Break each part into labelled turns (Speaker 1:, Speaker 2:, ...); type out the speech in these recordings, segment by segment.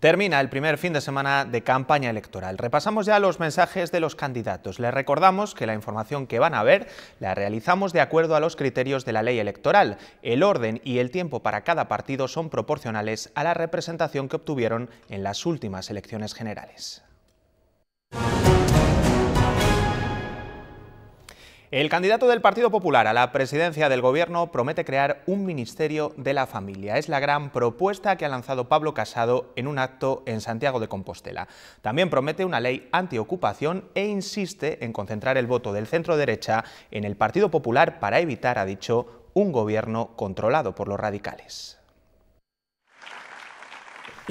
Speaker 1: Termina el primer fin de semana de campaña electoral. Repasamos ya los mensajes de los candidatos. Les recordamos que la información que van a ver la realizamos de acuerdo a los criterios de la ley electoral. El orden y el tiempo para cada partido son proporcionales a la representación que obtuvieron en las últimas elecciones generales. El candidato del Partido Popular a la presidencia del Gobierno promete crear un Ministerio de la Familia. Es la gran propuesta que ha lanzado Pablo Casado en un acto en Santiago de Compostela. También promete una ley antiocupación e insiste en concentrar el voto del centro derecha en el Partido Popular para evitar, ha dicho, un
Speaker 2: gobierno controlado por los radicales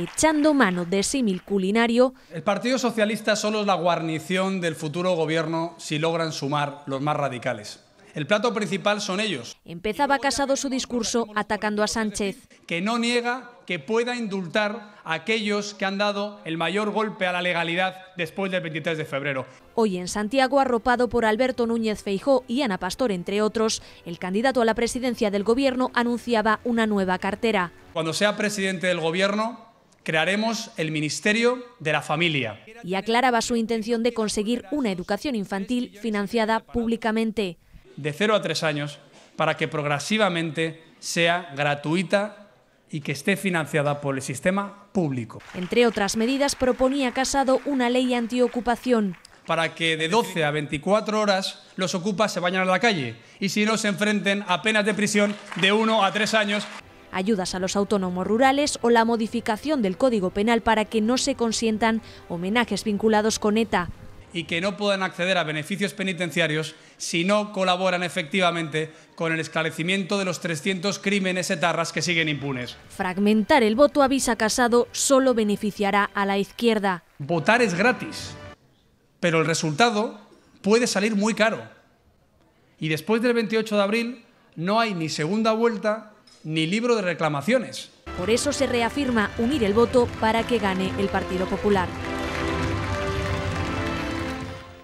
Speaker 3: echando mano de símil culinario.
Speaker 2: El Partido Socialista solo es la guarnición del futuro gobierno si logran sumar los más radicales. El plato principal son ellos.
Speaker 3: Empezaba Casado su discurso atacando a Sánchez. Que no niega que pueda indultar a
Speaker 2: aquellos que han dado el mayor golpe a la legalidad después del 23 de febrero.
Speaker 3: Hoy en Santiago, arropado por Alberto Núñez Feijó y Ana Pastor, entre otros, el candidato a la presidencia del Gobierno anunciaba una nueva cartera.
Speaker 2: Cuando sea presidente del Gobierno, crearemos el Ministerio de la Familia.
Speaker 3: Y aclaraba su intención de conseguir una educación infantil financiada públicamente.
Speaker 2: De cero a tres años, para que progresivamente sea gratuita y que esté financiada por el sistema público.
Speaker 3: Entre otras medidas, proponía Casado una ley antiocupación.
Speaker 2: Para que de 12 a 24 horas los ocupas se vayan a la calle y si no se enfrenten a penas de prisión de uno a tres años
Speaker 3: ayudas a los autónomos rurales o la modificación del Código Penal para que no se consientan homenajes vinculados con ETA.
Speaker 2: Y que no puedan acceder a beneficios penitenciarios si no colaboran efectivamente con el esclarecimiento de los 300 crímenes etarras que siguen impunes.
Speaker 3: Fragmentar el voto a visa Casado solo beneficiará a la izquierda.
Speaker 2: Votar es gratis, pero el resultado puede salir muy caro. Y después del 28 de abril no hay ni segunda vuelta ni libro de reclamaciones.
Speaker 3: Por eso se reafirma unir el voto para que gane el Partido Popular.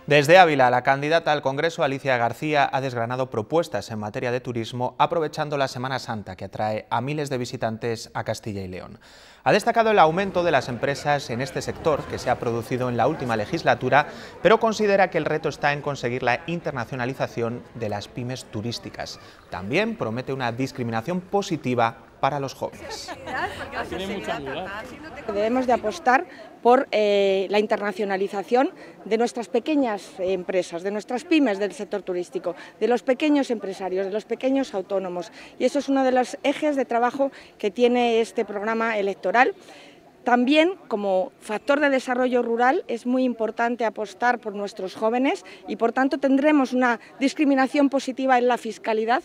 Speaker 1: Desde Ávila, la candidata al Congreso, Alicia García, ha desgranado propuestas en materia de turismo, aprovechando la Semana Santa, que atrae a miles de visitantes a Castilla y León. Ha destacado el aumento de las empresas en este sector, que se ha producido en la última legislatura, pero considera que el reto está en conseguir la internacionalización de las pymes turísticas. También promete una discriminación positiva para los jóvenes.
Speaker 3: Debemos de apostar por eh, la internacionalización de nuestras pequeñas empresas, de nuestras pymes del sector turístico, de los pequeños empresarios, de los pequeños autónomos. Y eso es uno de los ejes de trabajo que tiene este programa electoral. También, como factor de desarrollo rural, es muy importante apostar por nuestros jóvenes y, por tanto, tendremos una discriminación positiva en la fiscalidad.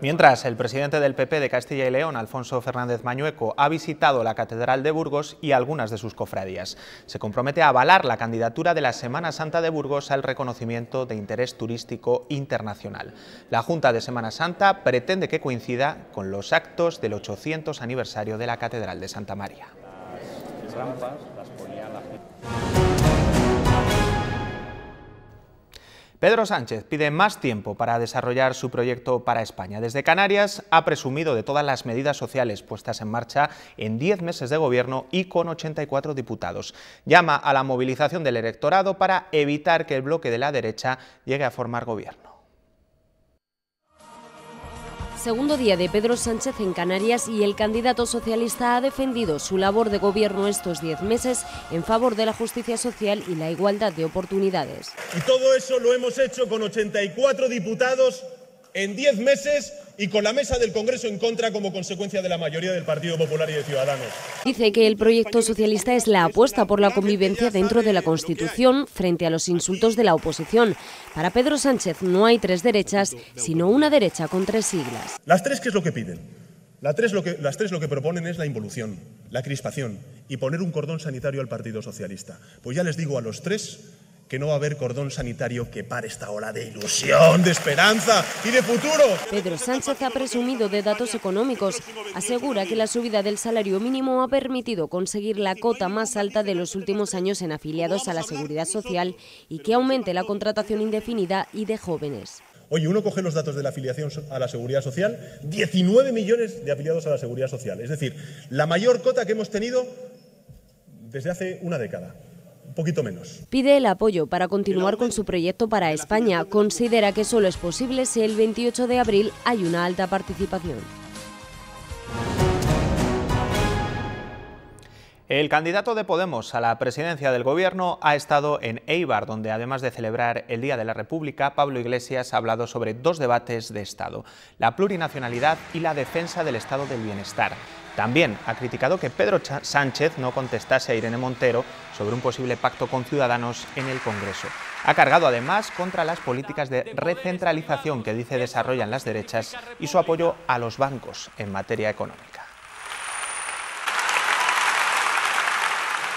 Speaker 1: Mientras, el presidente del PP de Castilla y León, Alfonso Fernández Mañueco, ha visitado la Catedral de Burgos y algunas de sus cofradías. Se compromete a avalar la candidatura de la Semana Santa de Burgos al reconocimiento de interés turístico internacional. La Junta de Semana Santa pretende que coincida con los actos del 800 aniversario de la Catedral de Santa María. Pedro Sánchez pide más tiempo para desarrollar su proyecto para España. Desde Canarias ha presumido de todas las medidas sociales puestas en marcha en 10 meses de gobierno y con 84 diputados. Llama a la movilización del electorado para evitar que el bloque de la derecha llegue a formar gobierno.
Speaker 4: Segundo día de Pedro Sánchez en Canarias y el candidato socialista ha defendido su labor de gobierno estos diez meses en favor de la justicia social y la igualdad de oportunidades.
Speaker 1: Y todo eso lo hemos hecho con 84 diputados en diez meses y con la mesa del Congreso en contra como consecuencia de la mayoría del Partido Popular
Speaker 2: y de Ciudadanos.
Speaker 4: Dice que el proyecto socialista es la apuesta por la convivencia dentro de la Constitución frente a los insultos de la oposición. Para Pedro Sánchez no hay tres derechas, sino una derecha con tres siglas.
Speaker 1: ¿Las tres qué es lo que piden? tres lo que, las tres lo que proponen es la involución, la crispación y poner un cordón sanitario al Partido Socialista. Pues ya les digo a los tres que no va a haber cordón sanitario que pare esta ola de ilusión, de esperanza
Speaker 4: y de futuro. Pedro Sánchez ha presumido de datos económicos. Asegura que la subida del salario mínimo ha permitido conseguir la cota más alta de los últimos años en afiliados a la seguridad social y que aumente la contratación indefinida y de jóvenes.
Speaker 2: Oye, uno coge los
Speaker 1: datos de la afiliación a la seguridad social, 19 millones de afiliados a la seguridad social. Es decir, la mayor cota que hemos tenido desde hace una década poquito menos.
Speaker 4: Pide el apoyo para continuar con su proyecto para España. Considera que solo es posible si el 28 de abril hay una alta participación.
Speaker 1: El candidato de Podemos a la presidencia del Gobierno ha estado en Eibar, donde además de celebrar el Día de la República, Pablo Iglesias ha hablado sobre dos debates de Estado, la plurinacionalidad y la defensa del Estado del Bienestar. También ha criticado que Pedro Sánchez no contestase a Irene Montero sobre un posible pacto con Ciudadanos en el Congreso. Ha cargado además contra las políticas de recentralización que dice desarrollan las derechas y su apoyo a los bancos en materia económica.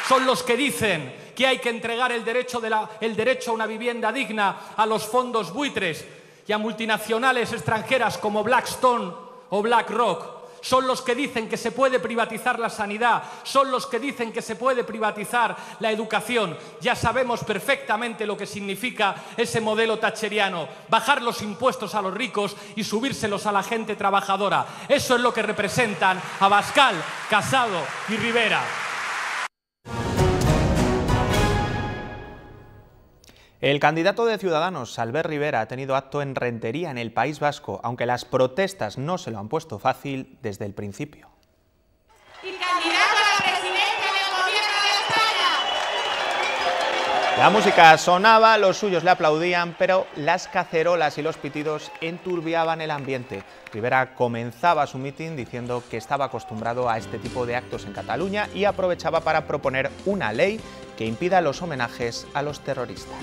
Speaker 2: Son los que dicen que hay que entregar el derecho, a una vivienda digna a los fondos buitres y a multinacionales extranjeras como Blackstone o BlackRock son los que dicen que se puede privatizar la sanidad, son los que dicen que se puede privatizar la educación. Ya sabemos perfectamente lo que significa ese modelo tacheriano, bajar los impuestos a los ricos y subírselos a la gente trabajadora. Eso es lo que representan a Abascal, Casado y Rivera.
Speaker 1: El candidato de Ciudadanos, Albert Rivera, ha tenido acto en Rentería, en el País Vasco, aunque las protestas no se lo han puesto fácil desde el principio. La música sonaba, los suyos le aplaudían, pero las cacerolas y los pitidos enturbiaban el ambiente. Rivera comenzaba su mitin diciendo que estaba acostumbrado a este tipo de actos en Cataluña y aprovechaba para proponer una ley que impida los homenajes a los terroristas.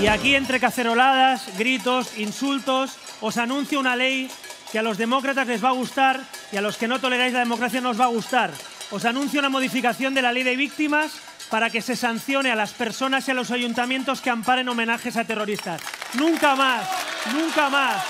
Speaker 1: Y aquí entre caceroladas, gritos, insultos, os anuncio una ley que a los demócratas les va a gustar y a los que no toleráis la democracia no os va a gustar. Os anuncio una modificación de la ley de víctimas para que se sancione a las personas y a los ayuntamientos que amparen homenajes a terroristas. Nunca más, nunca más.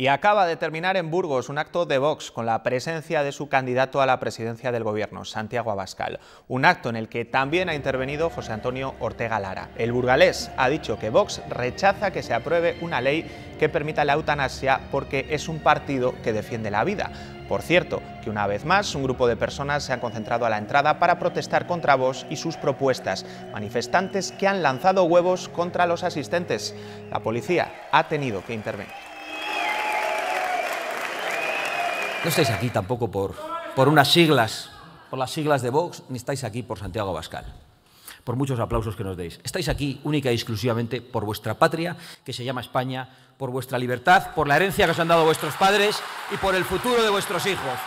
Speaker 1: Y acaba de terminar en Burgos un acto de Vox con la presencia de su candidato a la presidencia del gobierno, Santiago Abascal. Un acto en el que también ha intervenido José Antonio Ortega Lara. El burgalés ha dicho que Vox rechaza que se apruebe una ley que permita la eutanasia porque es un partido que defiende la vida. Por cierto, que una vez más un grupo de personas se han concentrado a la entrada para protestar contra Vox y sus propuestas, manifestantes que han lanzado huevos contra los asistentes. La policía ha tenido que intervenir. No estáis aquí tampoco por, por unas siglas, por las siglas de Vox, ni estáis aquí por Santiago Abascal, por muchos aplausos que nos deis. Estáis aquí única y exclusivamente por vuestra patria, que se llama
Speaker 2: España, por vuestra libertad, por la herencia que os han dado vuestros padres y por el futuro de vuestros hijos.